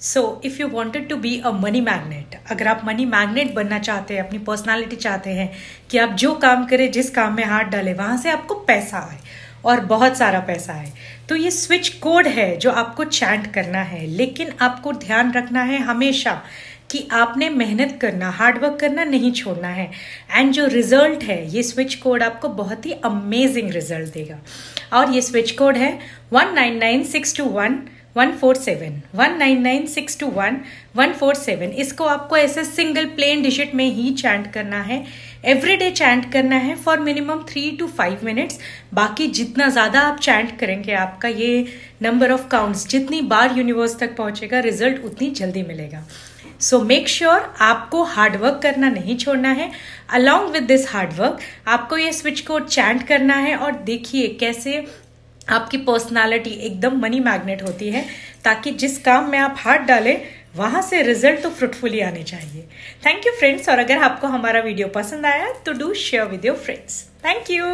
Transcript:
so if you wanted to be a money magnet अगर आप money magnet बनना चाहते हैं अपनी पर्सनैलिटी चाहते हैं कि आप जो काम करें जिस काम में हाथ डालें वहां से आपको पैसा आए और बहुत सारा पैसा है तो ये स्विच कोड है जो आपको चैंट करना है लेकिन आपको ध्यान रखना है हमेशा कि आपने मेहनत करना हार्डवर्क करना नहीं छोड़ना है एंड जो रिजल्ट है ये स्विच कोड आपको बहुत ही अमेजिंग रिजल्ट देगा और ये स्विच कोड है one nine nine six two one one four seven one nine nine six two one one four seven इसको आपको ऐसे सिंगल प्लेन डिजिट में ही चैंट करना है एवरी डे चैंट करना है for minimum three to five minutes बाकी जितना ज़्यादा आप चैंट करेंगे आपका ये नंबर ऑफ काउंट्स जितनी बार यूनिवर्स तक पहुँचेगा रिजल्ट उतनी जल्दी मिलेगा सो मेक श्योर आपको हार्डवर्क करना नहीं छोड़ना है अलॉन्ग विद दिस हार्डवर्क आपको ये स्विच को चैंट करना है और देखिए कैसे आपकी पर्सनालिटी एकदम मनी मैग्नेट होती है ताकि जिस काम में आप हाथ डालें वहां से रिजल्ट तो फ्रूटफुली आने चाहिए थैंक यू फ्रेंड्स और अगर आपको हमारा वीडियो पसंद आया तो do share with your friends thank you